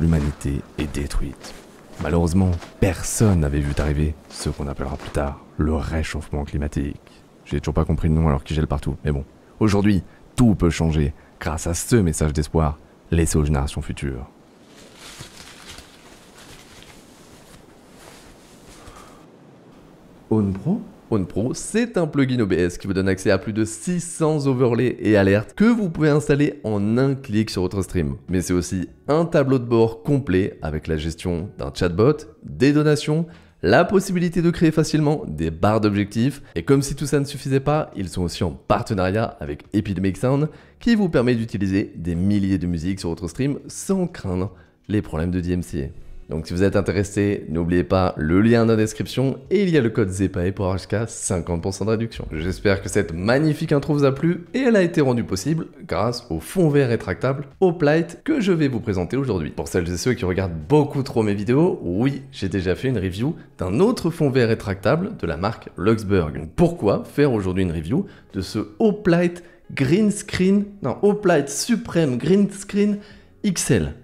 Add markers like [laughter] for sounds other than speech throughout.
l'humanité est détruite. Malheureusement, personne n'avait vu arriver ce qu'on appellera plus tard le réchauffement climatique. J'ai toujours pas compris le nom alors qu'il gèle partout, mais bon. Aujourd'hui, tout peut changer grâce à ce message d'espoir laissé aux générations futures. Pro, c'est un plugin OBS qui vous donne accès à plus de 600 overlays et alertes que vous pouvez installer en un clic sur votre stream. Mais c'est aussi un tableau de bord complet avec la gestion d'un chatbot, des donations, la possibilité de créer facilement des barres d'objectifs, et comme si tout ça ne suffisait pas, ils sont aussi en partenariat avec Epidemic Sound, qui vous permet d'utiliser des milliers de musiques sur votre stream sans craindre les problèmes de DMCA. Donc si vous êtes intéressé, n'oubliez pas le lien dans la description et il y a le code ZEPAE pour avoir jusqu'à 50% de réduction. J'espère que cette magnifique intro vous a plu et elle a été rendue possible grâce au fond vert rétractable Hoplite que je vais vous présenter aujourd'hui. Pour celles et ceux qui regardent beaucoup trop mes vidéos, oui, j'ai déjà fait une review d'un autre fond vert rétractable de la marque Luxburg. pourquoi faire aujourd'hui une review de ce Hoplite Green Screen, non, Hoplite Supreme Green Screen XL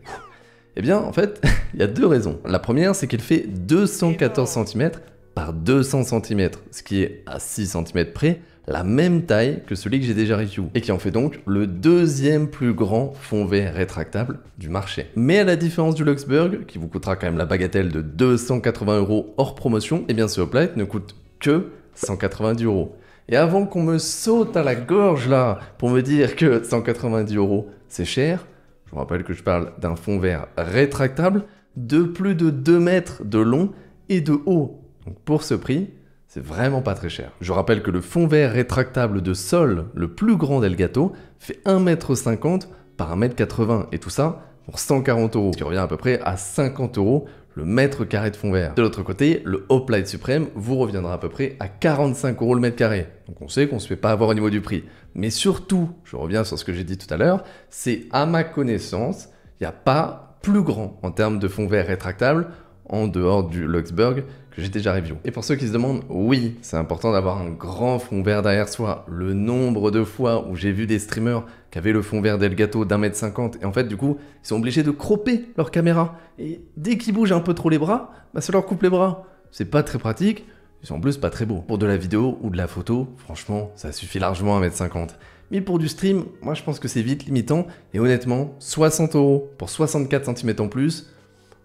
eh bien, en fait, [laughs] il y a deux raisons. La première, c'est qu'il fait 214 cm par 200 cm, ce qui est à 6 cm près la même taille que celui que j'ai déjà review et qui en fait donc le deuxième plus grand fond vert rétractable du marché. Mais à la différence du Luxburg, qui vous coûtera quand même la bagatelle de 280 euros hors promotion, eh bien ce hoplite ne coûte que 190 euros. Et avant qu'on me saute à la gorge là pour me dire que 190 euros c'est cher, vous rappelle que je parle d'un fond vert rétractable de plus de 2 mètres de long et de haut. Donc pour ce prix, c'est vraiment pas très cher. Je rappelle que le fond vert rétractable de sol, le plus grand d'Elgato, fait 1m50 par 1m80 et tout ça, pour 140 euros, ce qui revient à peu près à 50 euros le mètre carré de fond vert. De l'autre côté, le Hoplite Supreme vous reviendra à peu près à 45 euros le mètre carré. Donc on sait qu'on ne se fait pas avoir au niveau du prix. Mais surtout, je reviens sur ce que j'ai dit tout à l'heure, c'est à ma connaissance, il n'y a pas plus grand en termes de fond vert rétractable en dehors du Luxburg que j'ai déjà review. Et pour ceux qui se demandent, oui, c'est important d'avoir un grand fond vert derrière soi. Le nombre de fois où j'ai vu des streamers qui avaient le fond vert d'Elgato d'un mètre cinquante, et en fait, du coup, ils sont obligés de cropper leur caméra. Et dès qu'ils bougent un peu trop les bras, bah, ça leur coupe les bras. C'est pas très pratique, ils sont plus c'est pas très beau. Pour de la vidéo ou de la photo, franchement, ça suffit largement à mètre m 50 Mais pour du stream, moi je pense que c'est vite limitant, et honnêtement, 60 euros pour 64 cm en plus,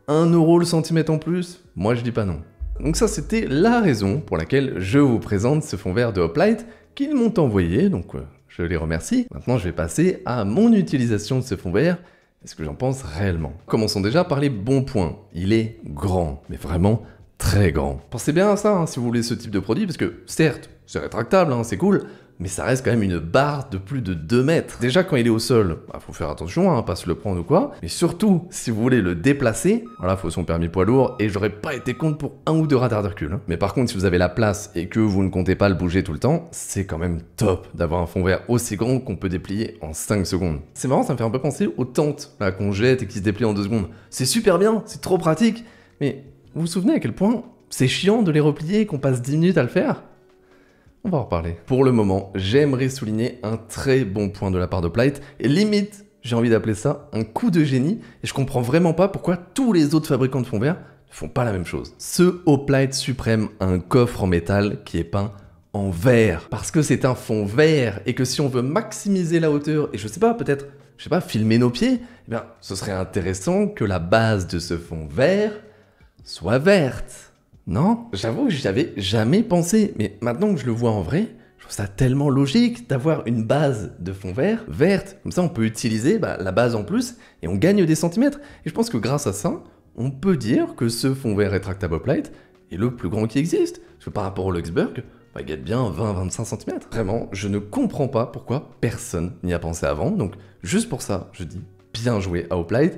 1 euro le centimètre en plus, moi je dis pas non. Donc ça c'était la raison pour laquelle je vous présente ce fond vert de Hoplite qu'ils m'ont envoyé, donc euh, je les remercie. Maintenant je vais passer à mon utilisation de ce fond vert et ce que j'en pense réellement. Commençons déjà par les bons points. Il est grand, mais vraiment très grand. Pensez bien à ça hein, si vous voulez ce type de produit, parce que certes, c'est rétractable, hein, c'est cool, mais ça reste quand même une barre de plus de 2 mètres. Déjà quand il est au sol, il bah, faut faire attention, hein, pas se le prendre ou quoi. Mais surtout, si vous voulez le déplacer, voilà, faut son permis poids lourd et j'aurais pas été compte pour un ou deux radars de recul. Hein. Mais par contre, si vous avez la place et que vous ne comptez pas le bouger tout le temps, c'est quand même top d'avoir un fond vert aussi grand qu'on peut déplier en 5 secondes. C'est marrant, ça me fait un peu penser aux tentes qu'on jette et qui se déplient en 2 secondes. C'est super bien, c'est trop pratique, mais vous vous souvenez à quel point c'est chiant de les replier et qu'on passe 10 minutes à le faire on va en reparler. Pour le moment, j'aimerais souligner un très bon point de la part de Plight, et limite, j'ai envie d'appeler ça un coup de génie, et je comprends vraiment pas pourquoi tous les autres fabricants de fonds verts ne font pas la même chose. Ce Hoplite Suprême un coffre en métal qui est peint en vert, parce que c'est un fond vert, et que si on veut maximiser la hauteur, et je sais pas, peut-être, je sais pas, filmer nos pieds, eh bien, ce serait intéressant que la base de ce fond vert soit verte. Non, j'avoue que j'avais jamais pensé, mais maintenant que je le vois en vrai, je trouve ça tellement logique d'avoir une base de fond vert, verte, comme ça on peut utiliser bah, la base en plus et on gagne des centimètres. Et je pense que grâce à ça, on peut dire que ce fond vert rétractable plate est le plus grand qui existe. Parce que par rapport au Luxburg, bah, il gagne bien 20-25 centimètres. Vraiment, je ne comprends pas pourquoi personne n'y a pensé avant. Donc juste pour ça, je dis bien joué à Hoplite.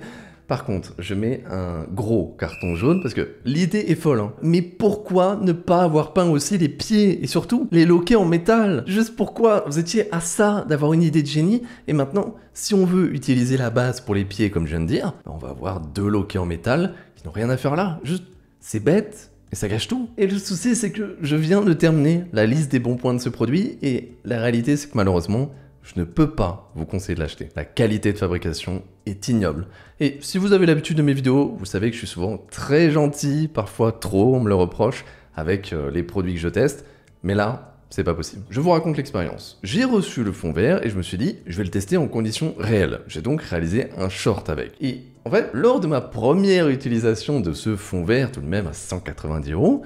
Par contre, je mets un gros carton jaune parce que l'idée est folle. Hein. Mais pourquoi ne pas avoir peint aussi les pieds et surtout les loquets en métal Juste pourquoi Vous étiez à ça d'avoir une idée de génie et maintenant, si on veut utiliser la base pour les pieds comme je viens de dire, on va avoir deux loquets en métal qui n'ont rien à faire là. Juste, c'est bête, et ça gâche tout. Et le souci, c'est que je viens de terminer la liste des bons points de ce produit, et la réalité, c'est que malheureusement, je ne peux pas vous conseiller de l'acheter. La qualité de fabrication est ignoble. Et si vous avez l'habitude de mes vidéos, vous savez que je suis souvent très gentil, parfois trop, on me le reproche, avec euh, les produits que je teste. Mais là, c'est pas possible. Je vous raconte l'expérience. J'ai reçu le fond vert et je me suis dit, je vais le tester en conditions réelles. J'ai donc réalisé un short avec. Et en fait, lors de ma première utilisation de ce fond vert, tout de même à 190 euros,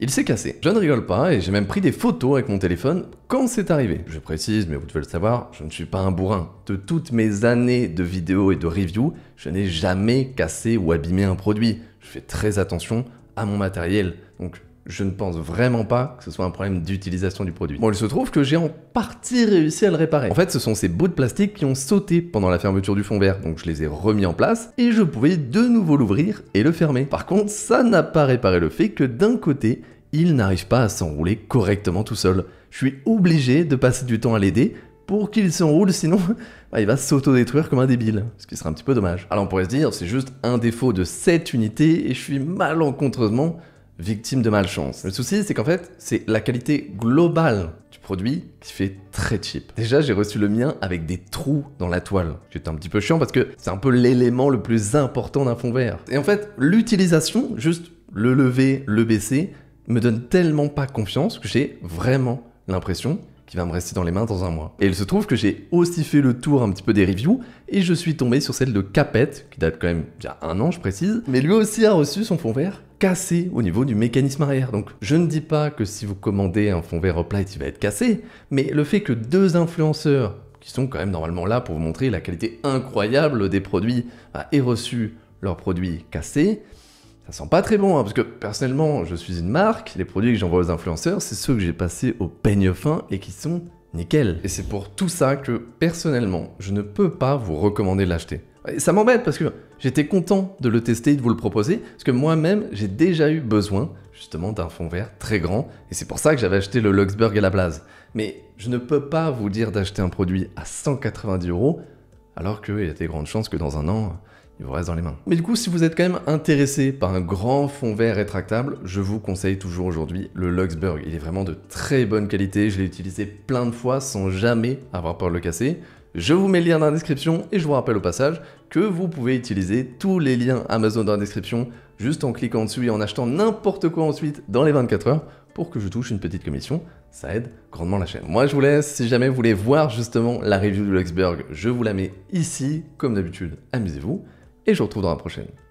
il s'est cassé. Je ne rigole pas et j'ai même pris des photos avec mon téléphone quand c'est arrivé. Je précise, mais vous devez le savoir, je ne suis pas un bourrin. De toutes mes années de vidéos et de reviews, je n'ai jamais cassé ou abîmé un produit. Je fais très attention à mon matériel. Donc je ne pense vraiment pas que ce soit un problème d'utilisation du produit. Bon, il se trouve que j'ai en partie réussi à le réparer. En fait, ce sont ces bouts de plastique qui ont sauté pendant la fermeture du fond vert, donc je les ai remis en place et je pouvais de nouveau l'ouvrir et le fermer. Par contre, ça n'a pas réparé le fait que d'un côté, il n'arrive pas à s'enrouler correctement tout seul. Je suis obligé de passer du temps à l'aider pour qu'il s'enroule, sinon [laughs] bah, il va s'auto-détruire comme un débile, ce qui serait un petit peu dommage. Alors on pourrait se dire, c'est juste un défaut de cette unité et je suis malencontreusement victime de malchance. Le souci, c'est qu'en fait, c'est la qualité globale du produit qui fait très cheap. Déjà, j'ai reçu le mien avec des trous dans la toile. J'étais un petit peu chiant parce que c'est un peu l'élément le plus important d'un fond vert. Et en fait, l'utilisation, juste le lever, le baisser, me donne tellement pas confiance que j'ai vraiment l'impression qu'il va me rester dans les mains dans un mois. Et il se trouve que j'ai aussi fait le tour un petit peu des reviews et je suis tombé sur celle de Capet, qui date quand même il y a un an, je précise, mais lui aussi a reçu son fond vert cassé au niveau du mécanisme arrière. Donc je ne dis pas que si vous commandez un fond vert il va être cassé, mais le fait que deux influenceurs, qui sont quand même normalement là pour vous montrer la qualité incroyable des produits, ah, aient reçu leurs produits cassés, ça sent pas très bon, hein, parce que personnellement, je suis une marque, les produits que j'envoie aux influenceurs, c'est ceux que j'ai passés au peigne fin et qui sont nickel. Et c'est pour tout ça que, personnellement, je ne peux pas vous recommander de l'acheter ça m'embête parce que j'étais content de le tester et de vous le proposer, parce que moi-même, j'ai déjà eu besoin justement d'un fond vert très grand, et c'est pour ça que j'avais acheté le Luxburg à la place. Mais je ne peux pas vous dire d'acheter un produit à 190 euros, alors qu'il y a des grandes chances que dans un an, il vous reste dans les mains. Mais du coup, si vous êtes quand même intéressé par un grand fond vert rétractable, je vous conseille toujours aujourd'hui le Luxburg. Il est vraiment de très bonne qualité, je l'ai utilisé plein de fois sans jamais avoir peur de le casser. Je vous mets le lien dans la description et je vous rappelle au passage que vous pouvez utiliser tous les liens Amazon dans la description juste en cliquant dessus et en achetant n'importe quoi ensuite dans les 24 heures pour que je touche une petite commission. Ça aide grandement la chaîne. Moi, je vous laisse. Si jamais vous voulez voir justement la review de Luxburg, je vous la mets ici. Comme d'habitude, amusez-vous et je vous retrouve dans la prochaine.